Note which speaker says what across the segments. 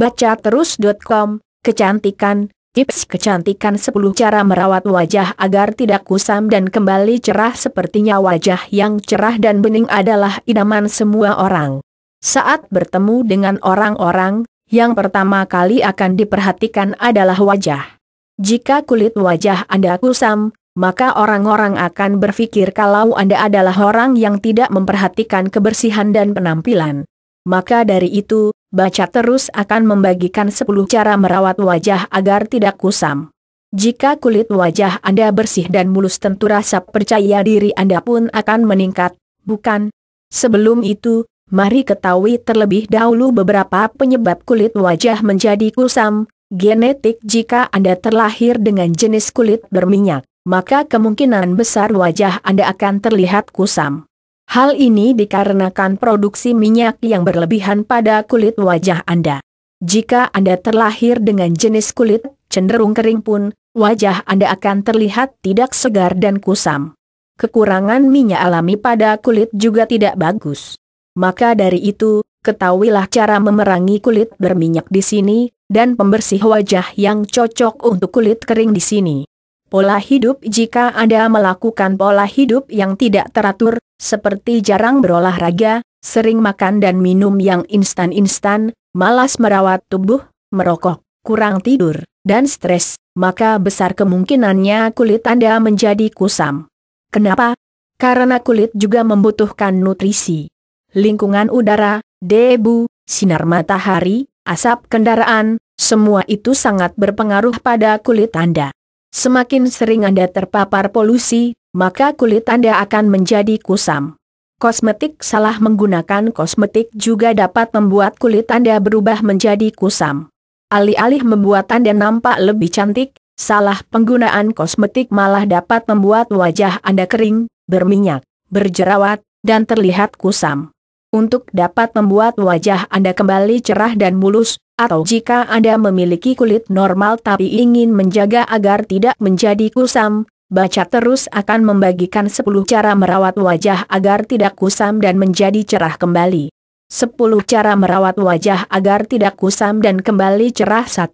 Speaker 1: Baca terus.com, kecantikan, tips kecantikan 10 cara merawat wajah agar tidak kusam dan kembali cerah sepertinya wajah yang cerah dan bening adalah idaman semua orang. Saat bertemu dengan orang-orang, yang pertama kali akan diperhatikan adalah wajah. Jika kulit wajah Anda kusam, maka orang-orang akan berpikir kalau Anda adalah orang yang tidak memperhatikan kebersihan dan penampilan. Maka dari itu, baca terus akan membagikan 10 cara merawat wajah agar tidak kusam. Jika kulit wajah Anda bersih dan mulus tentu rasa percaya diri Anda pun akan meningkat, bukan? Sebelum itu, mari ketahui terlebih dahulu beberapa penyebab kulit wajah menjadi kusam, genetik jika Anda terlahir dengan jenis kulit berminyak maka kemungkinan besar wajah Anda akan terlihat kusam. Hal ini dikarenakan produksi minyak yang berlebihan pada kulit wajah Anda. Jika Anda terlahir dengan jenis kulit cenderung kering pun, wajah Anda akan terlihat tidak segar dan kusam. Kekurangan minyak alami pada kulit juga tidak bagus. Maka dari itu, ketahuilah cara memerangi kulit berminyak di sini, dan pembersih wajah yang cocok untuk kulit kering di sini. Pola hidup jika Anda melakukan pola hidup yang tidak teratur, seperti jarang berolahraga, sering makan dan minum yang instan-instan, malas merawat tubuh, merokok, kurang tidur, dan stres, maka besar kemungkinannya kulit Anda menjadi kusam. Kenapa? Karena kulit juga membutuhkan nutrisi. Lingkungan udara, debu, sinar matahari, asap kendaraan, semua itu sangat berpengaruh pada kulit Anda. Semakin sering Anda terpapar polusi, maka kulit Anda akan menjadi kusam. Kosmetik salah menggunakan kosmetik juga dapat membuat kulit Anda berubah menjadi kusam. Alih-alih membuat Anda nampak lebih cantik, salah penggunaan kosmetik malah dapat membuat wajah Anda kering, berminyak, berjerawat, dan terlihat kusam untuk dapat membuat wajah Anda kembali cerah dan mulus, atau jika Anda memiliki kulit normal tapi ingin menjaga agar tidak menjadi kusam, baca terus akan membagikan 10 cara merawat wajah agar tidak kusam dan menjadi cerah kembali. 10 cara merawat wajah agar tidak kusam dan kembali cerah 1.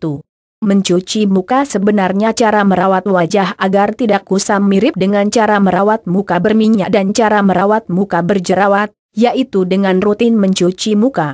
Speaker 1: Mencuci muka sebenarnya cara merawat wajah agar tidak kusam mirip dengan cara merawat muka berminyak dan cara merawat muka berjerawat, yaitu dengan rutin mencuci muka.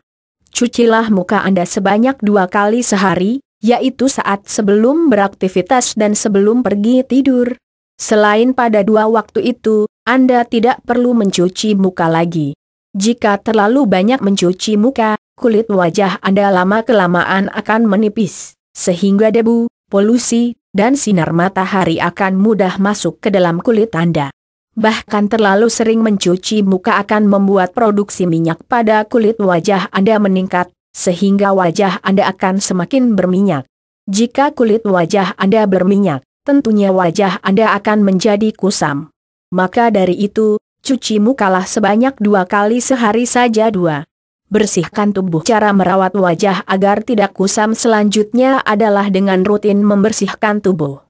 Speaker 1: Cucilah muka Anda sebanyak dua kali sehari, yaitu saat sebelum beraktivitas dan sebelum pergi tidur. Selain pada dua waktu itu, Anda tidak perlu mencuci muka lagi. Jika terlalu banyak mencuci muka, kulit wajah Anda lama-kelamaan akan menipis, sehingga debu, polusi, dan sinar matahari akan mudah masuk ke dalam kulit Anda bahkan terlalu sering mencuci muka akan membuat produksi minyak pada kulit wajah Anda meningkat, sehingga wajah Anda akan semakin berminyak. Jika kulit wajah Anda berminyak, tentunya wajah Anda akan menjadi kusam. Maka dari itu, cuci mukalah sebanyak dua kali sehari saja dua. Bersihkan tubuh Cara merawat wajah agar tidak kusam selanjutnya adalah dengan rutin membersihkan tubuh.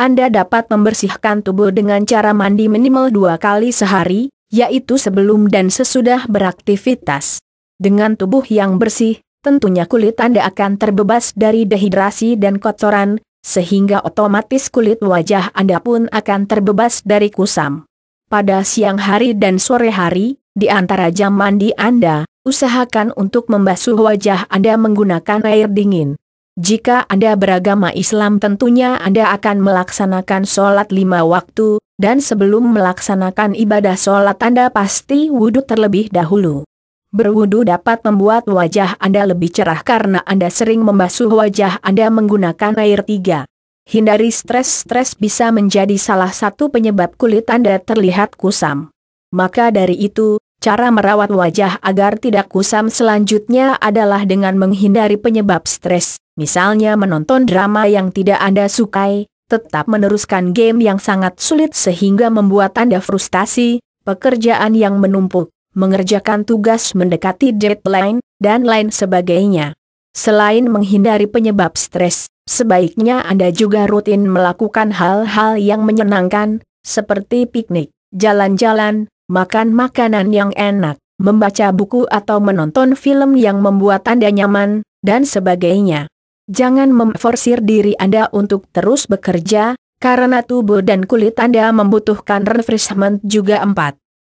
Speaker 1: Anda dapat membersihkan tubuh dengan cara mandi minimal dua kali sehari, yaitu sebelum dan sesudah beraktivitas. Dengan tubuh yang bersih, tentunya kulit Anda akan terbebas dari dehidrasi dan kotoran, sehingga otomatis kulit wajah Anda pun akan terbebas dari kusam. Pada siang hari dan sore hari, di antara jam mandi Anda, usahakan untuk membasuh wajah Anda menggunakan air dingin. Jika Anda beragama Islam tentunya Anda akan melaksanakan sholat lima waktu, dan sebelum melaksanakan ibadah sholat Anda pasti wudhu terlebih dahulu. Berwudhu dapat membuat wajah Anda lebih cerah karena Anda sering membasuh wajah Anda menggunakan air tiga. Hindari stres-stres bisa menjadi salah satu penyebab kulit Anda terlihat kusam. Maka dari itu, Cara merawat wajah agar tidak kusam selanjutnya adalah dengan menghindari penyebab stres, misalnya menonton drama yang tidak Anda sukai, tetap meneruskan game yang sangat sulit sehingga membuat Anda frustasi, pekerjaan yang menumpuk, mengerjakan tugas mendekati deadline, dan lain sebagainya. Selain menghindari penyebab stres, sebaiknya Anda juga rutin melakukan hal-hal yang menyenangkan, seperti piknik, jalan-jalan, makan makanan yang enak, membaca buku atau menonton film yang membuat Anda nyaman, dan sebagainya. Jangan memforsir diri Anda untuk terus bekerja, karena tubuh dan kulit Anda membutuhkan refreshment juga 4.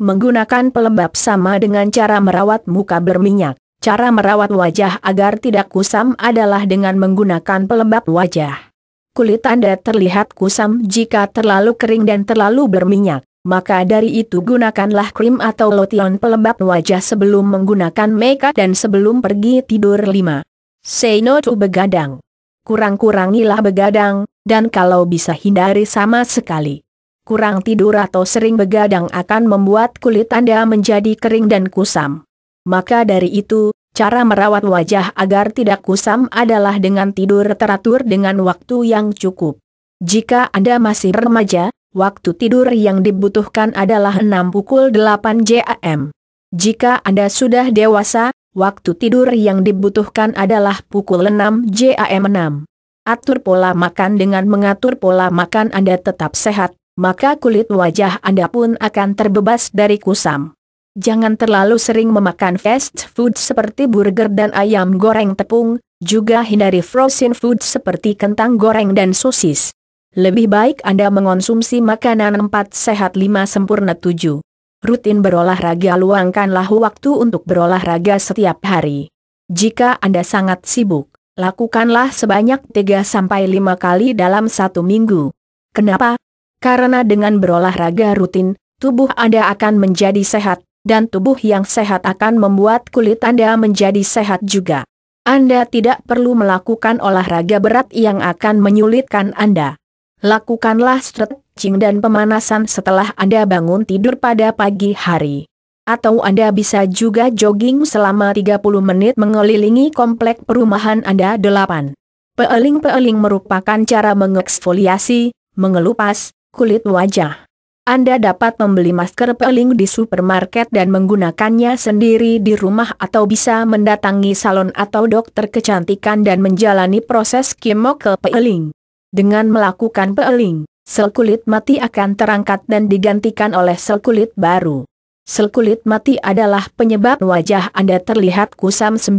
Speaker 1: Menggunakan pelembab sama dengan cara merawat muka berminyak. Cara merawat wajah agar tidak kusam adalah dengan menggunakan pelembab wajah. Kulit Anda terlihat kusam jika terlalu kering dan terlalu berminyak. Maka dari itu gunakanlah krim atau lotion pelembab wajah sebelum menggunakan makeup dan sebelum pergi tidur 5. Say no to begadang. Kurang-kurangilah begadang, dan kalau bisa hindari sama sekali. Kurang tidur atau sering begadang akan membuat kulit Anda menjadi kering dan kusam. Maka dari itu, cara merawat wajah agar tidak kusam adalah dengan tidur teratur dengan waktu yang cukup. Jika Anda masih remaja, Waktu tidur yang dibutuhkan adalah 6 pukul 8 JAM. Jika Anda sudah dewasa, waktu tidur yang dibutuhkan adalah pukul 6 JAM 6. Atur pola makan dengan mengatur pola makan Anda tetap sehat, maka kulit wajah Anda pun akan terbebas dari kusam. Jangan terlalu sering memakan fast food seperti burger dan ayam goreng tepung, juga hindari frozen food seperti kentang goreng dan sosis. Lebih baik Anda mengonsumsi makanan 4 sehat 5 sempurna 7. Rutin berolahraga luangkanlah waktu untuk berolahraga setiap hari. Jika Anda sangat sibuk, lakukanlah sebanyak 3-5 kali dalam satu minggu. Kenapa? Karena dengan berolahraga rutin, tubuh Anda akan menjadi sehat, dan tubuh yang sehat akan membuat kulit Anda menjadi sehat juga. Anda tidak perlu melakukan olahraga berat yang akan menyulitkan Anda. Lakukanlah stretching dan pemanasan setelah Anda bangun tidur pada pagi hari. Atau Anda bisa juga jogging selama 30 menit mengelilingi komplek perumahan Anda 8. Peeling-peeling merupakan cara mengeksfoliasi, mengelupas, kulit wajah. Anda dapat membeli masker peeling di supermarket dan menggunakannya sendiri di rumah atau bisa mendatangi salon atau dokter kecantikan dan menjalani proses chemical peeling. Dengan melakukan peeling, sel kulit mati akan terangkat dan digantikan oleh sel kulit baru. Sel kulit mati adalah penyebab wajah Anda terlihat kusam 9.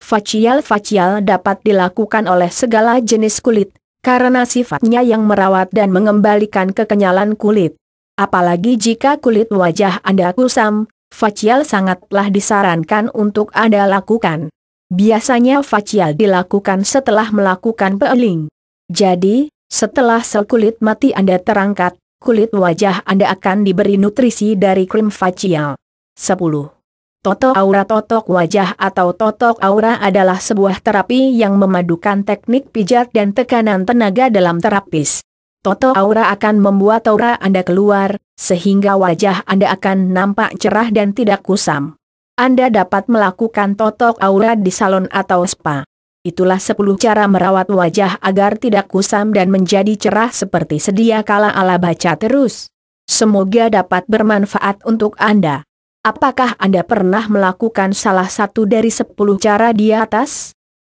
Speaker 1: Facial-facial dapat dilakukan oleh segala jenis kulit, karena sifatnya yang merawat dan mengembalikan kekenyalan kulit. Apalagi jika kulit wajah Anda kusam, facial sangatlah disarankan untuk Anda lakukan. Biasanya facial dilakukan setelah melakukan peeling. Jadi, setelah sel kulit mati Anda terangkat, kulit wajah Anda akan diberi nutrisi dari krim facial. 10. Toto aura totok wajah atau totok aura adalah sebuah terapi yang memadukan teknik pijat dan tekanan tenaga dalam terapis. Toto aura akan membuat aura Anda keluar, sehingga wajah Anda akan nampak cerah dan tidak kusam. Anda dapat melakukan totok aura di salon atau spa. Itulah sepuluh cara merawat wajah agar tidak kusam dan menjadi cerah seperti sedia kala ala baca terus. Semoga dapat bermanfaat untuk Anda. Apakah Anda pernah melakukan salah satu dari sepuluh cara di atas?